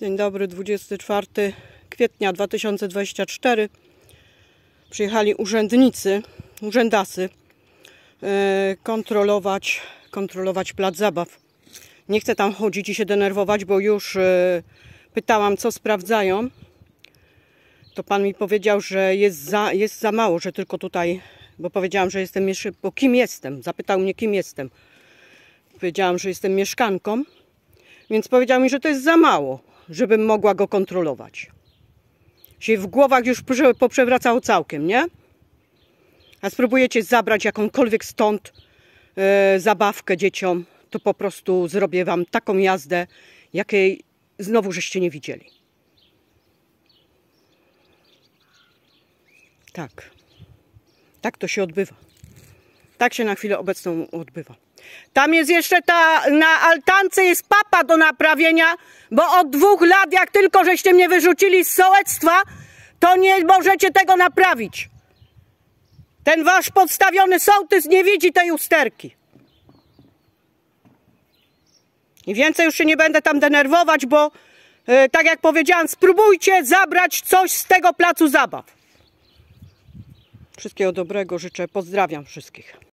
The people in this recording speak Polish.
Dzień dobry, 24 kwietnia 2024. Przyjechali urzędnicy, urzędasy e, kontrolować, kontrolować plac zabaw. Nie chcę tam chodzić i się denerwować, bo już e, pytałam, co sprawdzają. To pan mi powiedział, że jest za, jest za mało, że tylko tutaj, bo powiedziałam, że jestem, bo kim jestem? Zapytał mnie, kim jestem. Powiedziałam, że jestem mieszkanką, więc powiedział mi, że to jest za mało żebym mogła go kontrolować. Się w głowach już poprzewracało całkiem, nie? A spróbujecie zabrać jakąkolwiek stąd e, zabawkę dzieciom, to po prostu zrobię wam taką jazdę, jakiej znowu żeście nie widzieli. Tak. Tak to się odbywa. Tak się na chwilę obecną odbywa. Tam jest jeszcze ta, na altance jest papa do naprawienia, bo od dwóch lat, jak tylko żeście mnie wyrzucili z sołectwa, to nie możecie tego naprawić. Ten wasz podstawiony sołtys nie widzi tej usterki. I więcej już się nie będę tam denerwować, bo yy, tak jak powiedziałam, spróbujcie zabrać coś z tego placu zabaw. Wszystkiego dobrego życzę, pozdrawiam wszystkich.